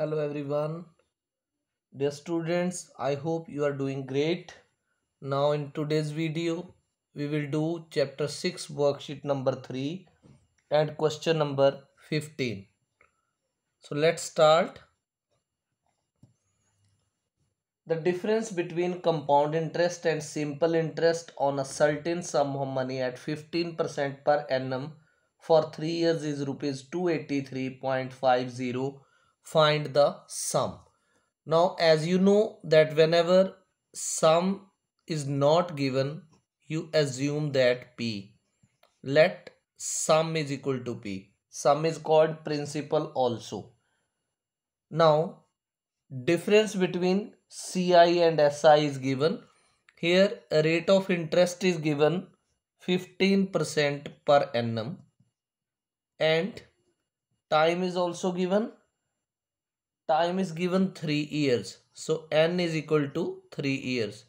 hello everyone dear students i hope you are doing great now in today's video we will do chapter 6 worksheet number 3 and question number 15 so let's start the difference between compound interest and simple interest on a certain sum of money at 15% per annum for 3 years is rupees 283.50 find the sum. Now as you know that whenever sum is not given you assume that P. Let sum is equal to P. Sum is called principal also. Now difference between CI and SI is given. Here rate of interest is given 15% per annum and time is also given time is given 3 years. So n is equal to 3 years.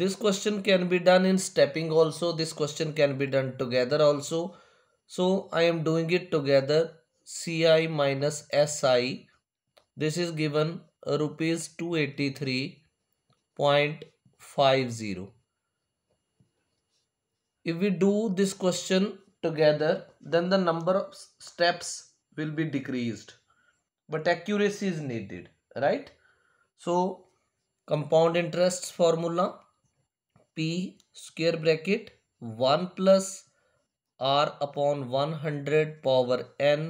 This question can be done in stepping also. This question can be done together also. So I am doing it together. CI minus SI. This is given rupees 283.50. If we do this question together, then the number of steps will be decreased but accuracy is needed right so compound interest formula p square bracket 1 plus r upon 100 power n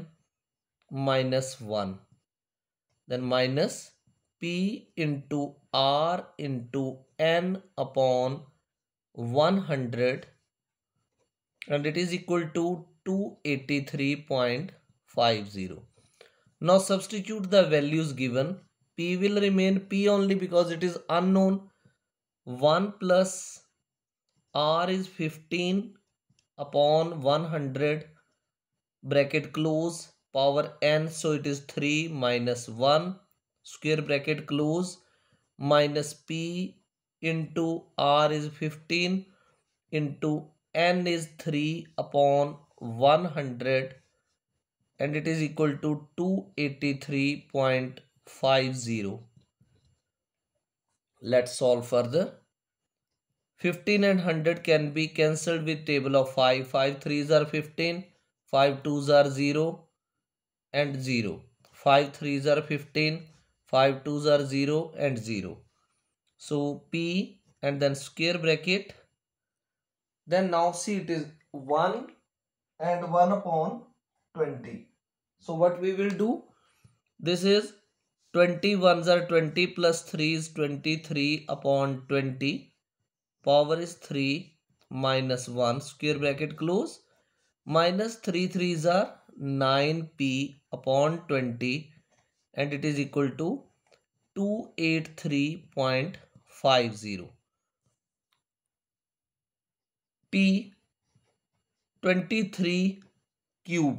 minus 1 then minus p into r into n upon 100 and it is equal to 283.50 now substitute the values given. P will remain P only because it is unknown. 1 plus R is 15 upon 100 bracket close power n so it is 3 minus 1 square bracket close minus p into r is 15 into n is 3 upon 100 and it is equal to 283.50. Let's solve further. 15 and 100 can be cancelled with table of 5. 5 3s are 15, 5 2s are 0 and 0. 5 3s are 15, 5 2s are 0 and 0. So P and then square bracket. Then now see it is 1 and 1 upon 20. So what we will do? This is twenty ones are 20 plus 3 is 23 upon 20. Power is 3 minus 1 square bracket close. Minus 3 3s are 9p upon 20 and it is equal to 283.50. P 23 cube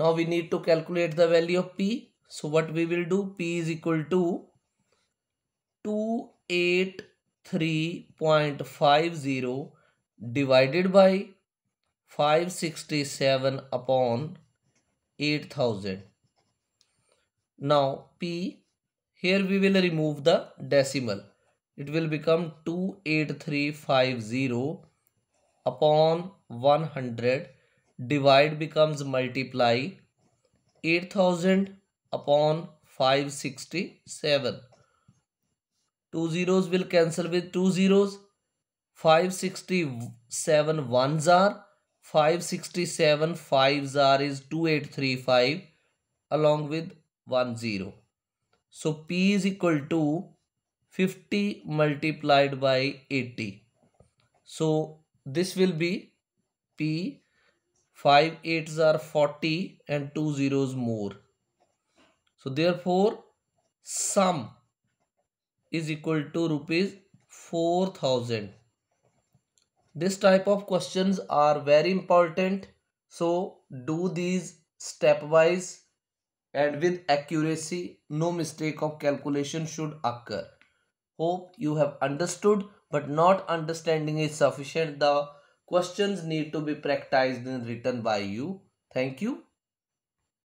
Now we need to calculate the value of P. So what we will do, P is equal to 283.50 divided by 567 upon 8000. Now P, here we will remove the decimal. It will become 28350 upon 100 divide becomes multiply 8000 upon 567 two zeros will cancel with two zeros 567 ones are 567 fives are is 2835 along with one zero so p is equal to 50 multiplied by 80 so this will be p 5 eights are 40 and 2 zeros more. So therefore sum is equal to rupees 4000. This type of questions are very important. So do these stepwise and with accuracy no mistake of calculation should occur. Hope you have understood but not understanding is sufficient. The Questions need to be practiced and written by you. Thank you.